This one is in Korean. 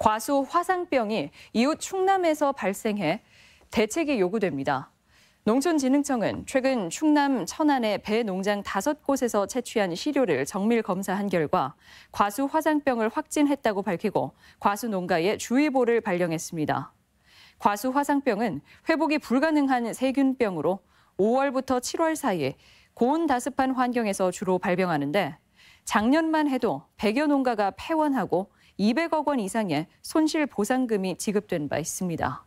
과수 화상병이 이웃 충남에서 발생해 대책이 요구됩니다. 농촌진흥청은 최근 충남 천안의 배 농장 다섯 곳에서 채취한 시료를 정밀 검사한 결과 과수 화상병을 확진했다고 밝히고 과수 농가에 주의보를 발령했습니다. 과수 화상병은 회복이 불가능한 세균병으로 5월부터 7월 사이 고온 다습한 환경에서 주로 발병하는데 작년만 해도 100여 농가가 폐원하고 200억 원 이상의 손실 보상금이 지급된 바 있습니다.